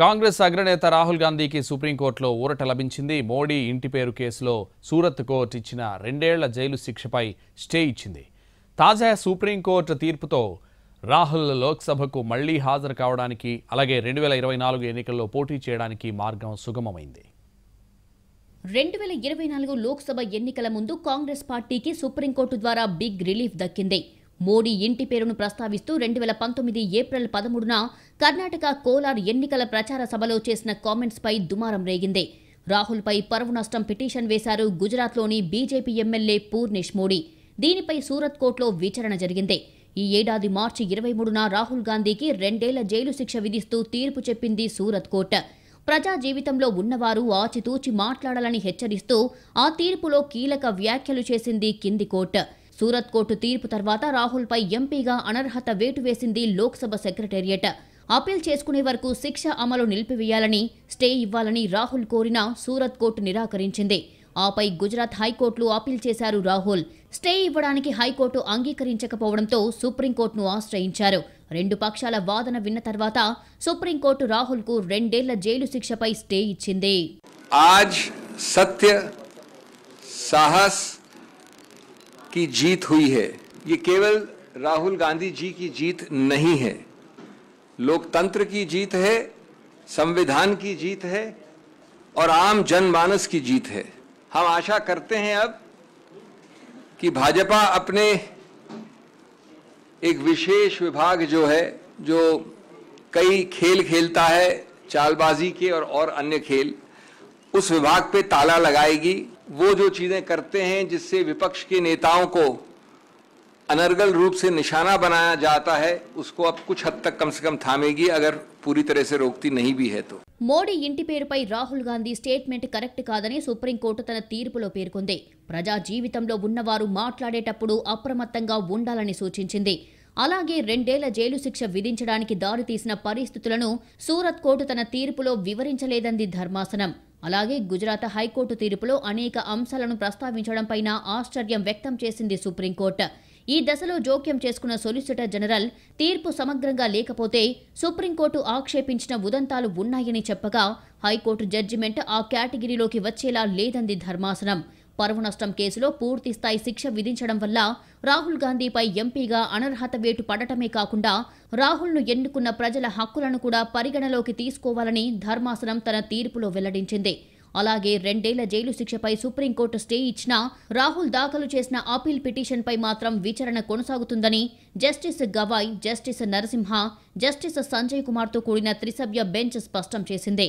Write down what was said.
కాంగ్రెస్ అగ్రనేత రాహుల్ గాంధీకి సుప్రీంకోర్టులో ఊరట లభించింది మోడీ ఇంటి పేరు కేసులో సూరత్ కోర్టు ఇచ్చిన రెండేళ్ల జైలు శిక్షపై స్టే ఇచ్చింది తాజా సుప్రీంకోర్టు తీర్పుతో రాహుల్ లోక్సభకు మళ్లీ హాజరు కావడానికి అలాగే రెండు వేల ఇరవై నాలుగు ఎన్నికల్లో పోటీ చేయడానికి మార్గం సుగమమైంది రెండు వేల ఇరవై నాలుగు లోక్సభ ఎన్నికల ముందు కాంగ్రెస్ పార్టీకి సుప్రీంకోర్టు ద్వారా బిగ్ రిలీఫ్ దక్కింది మోడీ ఇంటి పేరును ప్రస్తావిస్తూ రెండు వేల పంతొమ్మిది ఏప్రిల్ పదమూడున కర్ణాటక కోలార్ ఎన్నికల ప్రచార సభలో చేసిన కామెంట్స్పై దుమారం రేగింది రాహుల్పై పరువు నష్టం పిటిషన్ వేశారు గుజరాత్లోని బీజేపీ ఎమ్మెల్యే పూర్ణేష్ మోడీ దీనిపై సూరత్ కోర్టులో విచారణ జరిగింది ఈ ఏడాది మార్చి ఇరవై మూడున రాహుల్ గాంధీకి రెండేళ్ల జైలు శిక్ష విధిస్తూ తీర్పు చెప్పింది సూరత్ కోర్టు ప్రజా జీవితంలో ఉన్నవారు ఆచితూచి మాట్లాడాలని హెచ్చరిస్తూ ఆ తీర్పులో కీలక వ్యాఖ్యలు చేసింది కింది కోర్టు సూరత్ కోర్టు తీర్పు తర్వాత రాహుల్పై ఎంపీగా అనర్హత వేటు వేసింది లోక్సభ సెక్రటేరియట్ అపీల్ చేసుకునే వరకు శిక్ష అమలు నిలిపివేయాలని స్టే ఇవ్వాలని రాహుల్ కోరినా సూరత్ కోర్టు నిరాకరించింది ఆపై గుజరాత్ హైకోర్టులో అపీల్ చేశారు రాహుల్ స్టే ఇవ్వడానికి హైకోర్టు అంగీకరించకపోవడంతో సుప్రీంకోర్టును ఆశ్రయించారు రెండు పక్షాల వాదన విన్న తర్వాత సుప్రీంకోర్టు కు రెండేళ్ల జైలు శిక్షపై స్టే ఇచ్చింది ఆజ్ సత్య సాహస్ की जीत हुई है ये केवल राहुल गांधी जी की जीत नहीं है लोकतंत्र की जीत है संविधान की जीत है और आम जनमानस की जीत है हम आशा करते हैं अब कि भाजपा अपने एक विशेष विभाग जो है जो कई खेल खेलता है चालबाजी के और और अन्य खेल उस विभाग पे ताला लगाएगी वो जो चीज़ें करते हैं जिससे विपक्ष के नेताओं को अनर्गल रूप से निशाना बनाया जाता है उसको अब कुछ हद तक कम से कम थामेगी अगर पूरी तरह से रोकती नहीं भी है तो మోడీ ఇంటి పేరుపై రాహుల్ గాంధీ స్టేట్మెంట్ కరెక్ట్ కాదని సుప్రీంకోర్టు తన తీర్పులో పేర్కొంది ప్రజా జీవితంలో ఉన్నవారు మాట్లాడేటప్పుడు అప్రమత్తంగా ఉండాలని సూచించింది అలాగే రెండేళ్ల జైలు శిక్ష విధించడానికి దారితీసిన పరిస్థితులను సూరత్ కోర్టు తన తీర్పులో వివరించలేదంది ధర్మాసనం అలాగే గుజరాత్ హైకోర్టు తీర్పులో అనేక అంశాలను ప్రస్తావించడంపైన ఆశ్చర్యం వ్యక్తం చేసింది సుప్రీంకోర్టు ఈ దశలో జోక్యం చేసుకున్న సొలిసిటర్ జనరల్ తీర్పు సమగ్రంగా లేకపోతే సుప్రీంకోర్టు ఆక్షేపించిన ఉదంతాలు ఉన్నాయని చెప్పగా హైకోర్టు జడ్జిమెంట్ ఆ కేటగిరీలోకి వచ్చేలా లేదంది ధర్మాసనం పరువు నష్టం కేసులో పూర్తిస్థాయి శిక్ష విధించడం వల్ల రాహుల్ గాంధీపై ఎంపీగా అనర్హత వేటు పడటమే కాకుండా రాహుల్ను ఎన్నుకున్న ప్రజల హక్కులను కూడా పరిగణలోకి తీసుకోవాలని ధర్మాసనం తన తీర్పులో వెల్లడించింది అలాగే రెండేళ్ల జైలు శిక్షపై సుప్రీంకోర్టు స్టే ఇచ్చినా రాహుల్ దాఖలు చేసిన అపీల్ పిటిషన్పై మాత్రం విచారణ కొనసాగుతుందని justice Gavai justice Narasimha justice Sanjay కుమార్తో కూడిన త్రిసభ్య బెంచ్ స్పష్టం చేసింది